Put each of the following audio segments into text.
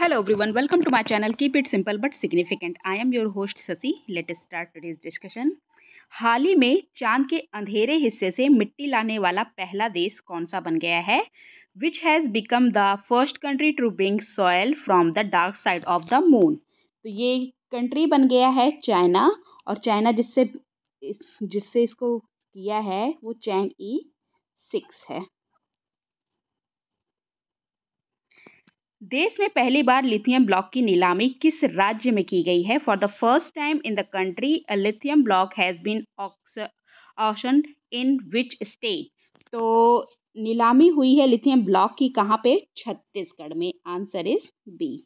Hello everyone welcome to my channel keep it simple but significant I am your host Sasi. Let us start today's हाल ही में चांद के अंधेरे हिस्से से मिट्टी लाने वाला पहला देश कौन सा बन गया है which has become the first country to bring soil from the dark side of the moon तो ये कंट्री बन गया है चाइना और चाइना जिससे जिससे इसको किया है वो चैंग ई सिक्स है देश में पहली बार लिथियम ब्लॉक की नीलामी किस राज्य में की गई है for the first time in the country a lithium block has been auction in which state तो नीलामी हुई है लिथियम ब्लॉक की कहाँ पे छत्तीसगढ़ में आंसर इज बी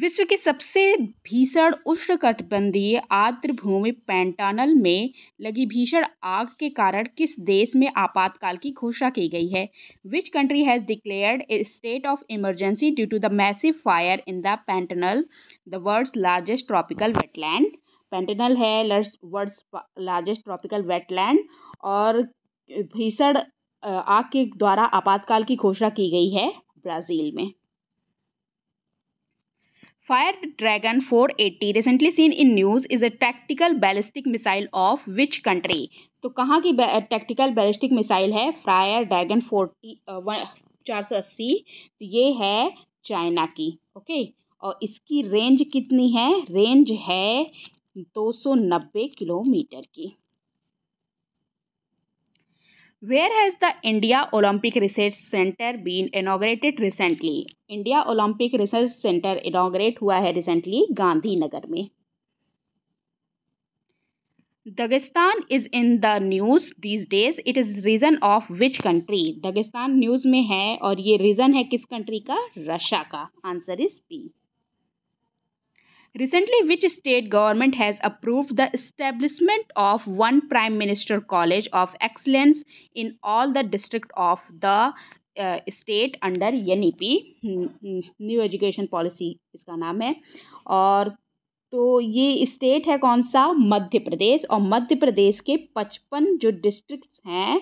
विश्व के सबसे भीषण उष्णकटिबंधीय आर्द्र भूमि पैंटानल में लगी भीषण आग के कारण किस देश में आपातकाल की घोषणा की गई है which country has declared a state of emergency due to the massive fire in the Pantanal the world's largest tropical wetland Pantanal है वर्ल्ड्स लार्जेस्ट ट्रॉपिकल वेटलैंड और भीषण आग के द्वारा आपातकाल की घोषणा की गई है ब्राज़ील में Fire Dragon 480 recently seen in news is a tactical ballistic missile of which country? तो कहाँ की टैक्टिकल बैलिस्टिक मिसाइल है फायर ड्रैगन फोर्टी चार सौ अस्सी तो ये है चाइना की ओके और इसकी रेंज कितनी है रेंज है दो सौ नब्बे किलोमीटर की Where has the India Olympic Research Center been inaugurated recently? India Olympic Research Center inaugurate हुआ है recently गांधीनगर में Dagestan is in the news these days. It is region of which country? Dagestan news में है और ये region है किस country का रशिया का answer is B Recently, which state government has approved the establishment of one Prime Minister College of Excellence in all the district of the uh, state under N E P new education policy इसका नाम है और तो ये state है कौन सा मध्य प्रदेश और मध्य प्रदेश के पचपन जो डिस्ट्रिक्ट्स हैं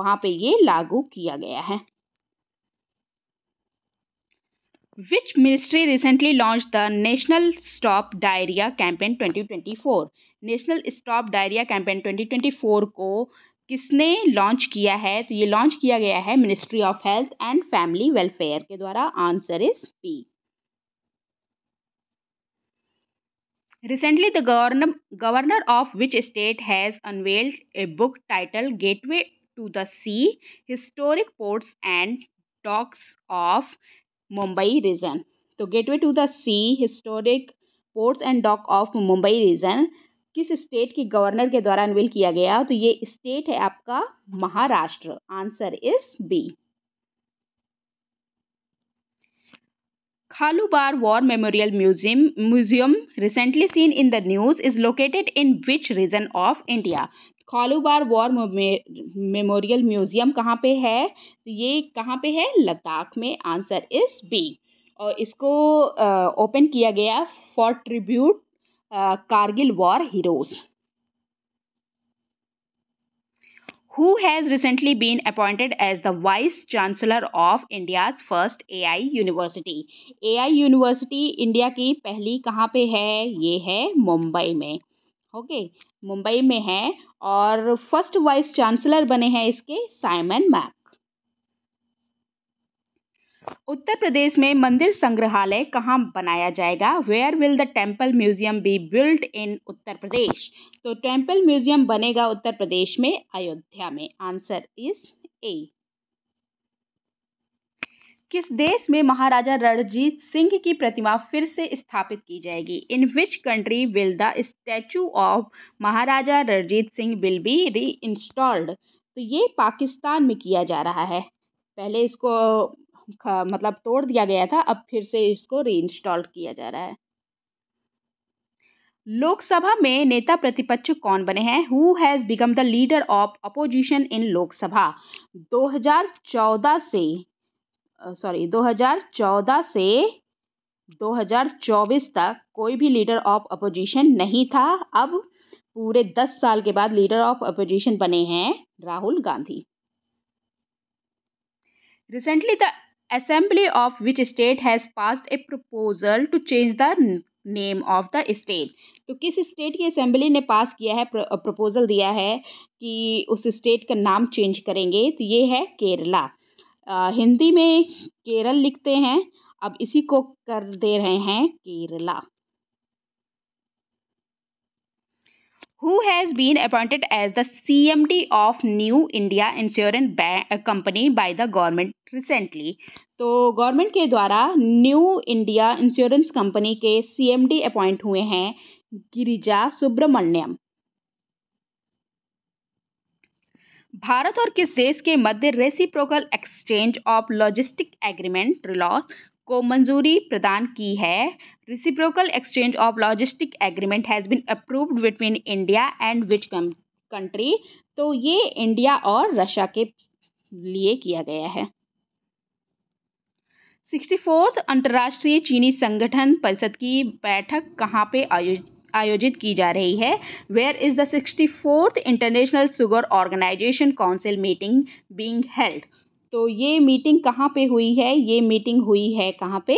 वहाँ पे ये लागू किया गया है which ministry recently launch the national stop diarrhoea campaign 2024 national stop diarrhoea campaign 2024 को किसने लॉन्च किया है तो ये लॉन्च किया गया है ministry of health and family welfare के द्वारा answer is B recently the governor of which state has unveiled a book title gateway to the sea historic ports and docks of Mumbai region तो gateway to the sea historic ports and dock of Mumbai region किस state के governor के द्वारा unveil किया गया तो ये state है आपका Maharashtra answer is B Halubar War Memorial Museum, museum recently seen in the news, is located in which region of India? Khalubar war memorial museum कहाँ पे है तो ये कहाँ पे है लद्दाख में आंसर इस बी और इसको ओपन किया गया for tribute Kargil war heroes who has recently been appointed as the Vice Chancellor of India's first AI University. AI University India की पहली कहाँ पे है ये है मुंबई में ओके okay, मुंबई में है और फर्स्ट वाइस चांसलर बने हैं इसके साइमन मैप उत्तर प्रदेश में मंदिर संग्रहालय कहाँ बनाया जाएगा where will the temple museum be built in Uttar Pradesh तो टेम्पल म्यूजियम बनेगा उत्तर प्रदेश में अयोध्या में आंसर इज ए किस देश में महाराजा रणजीत सिंह की प्रतिमा फिर से स्थापित की जाएगी in which country will the statue of Maharaja Ranjit Singh will be reinstalled तो ये पाकिस्तान में किया जा रहा है पहले इसको मतलब तोड़ दिया गया था अब फिर से इसको रीइंस्टॉल किया जा रहा है लोकसभा में नेता प्रतिपक्ष कौन बने हैं who has become the leader of opposition in Lok Sabha 2014 से सॉरी 2014 से 2024 तक कोई भी लीडर ऑफ अपोजिशन नहीं था अब पूरे 10 साल के बाद लीडर ऑफ अपोजिशन बने हैं Rahul Gandhi recently the assembly of which state has passed a proposal to change the name of the state तो किस स्टेट की असेंबली ने पास किया है प्रपोजल दिया है कि उस स्टेट का नाम चेंज करेंगे तो ये है केरला आ, हिंदी में केरल लिखते हैं अब इसी को कर दे रहे हैं Kerala who has been appointed as the CMD of New India Insurance uh, Company by the government recently. तो गवर्नमेंट के द्वारा न्यू इंडिया इंश्योरेंस कंपनी के सीएमडी अपॉइंट हुए हैं गिरिजा सुब्रमण्यम भारत और किस देश के मध्य reciprocal exchange of logistic agreement RELOS को मंजूरी प्रदान की है reciprocal exchange of logistic agreement has been approved between India and which country तो ये इंडिया और रशिया के लिए किया गया है सिक्सटी फोर्थ अंतर्राष्ट्रीय चीनी संगठन परिषद की बैठक कहाँ पे आयोजित की जा रही है where is the sixty fourth international sugar organisation council meeting being held तो ये मीटिंग कहाँ पे हुई है ये मीटिंग हुई है कहाँ पे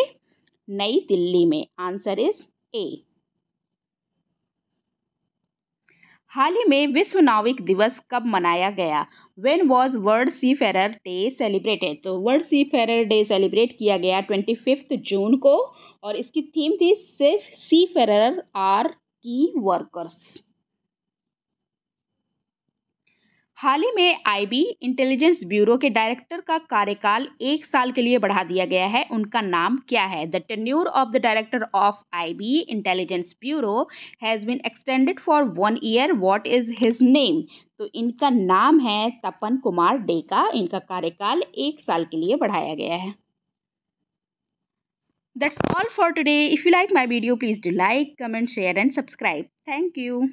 नई दिल्ली में आंसर इज ए हाल ही में विश्व नाविक दिवस कब मनाया गया when was world seafarer day celebrated तो world seafarer day celebrate किया गया ट्वेंटी फिफ्थ जून को और इसकी थीम थी सिर्फ seafarer are key workers हाल ही में आईबी इंटेलिजेंस ब्यूरो के डायरेक्टर का कार्यकाल एक साल के लिए बढ़ा दिया गया है उनका नाम क्या है the tenure of the director of IB intelligence bureau has been extended for one year what is his name तो इनका नाम है तपन कुमार डे का इनका कार्यकाल एक साल के लिए बढ़ाया गया है that's all for today if you like my video please do like comment share and subscribe thank you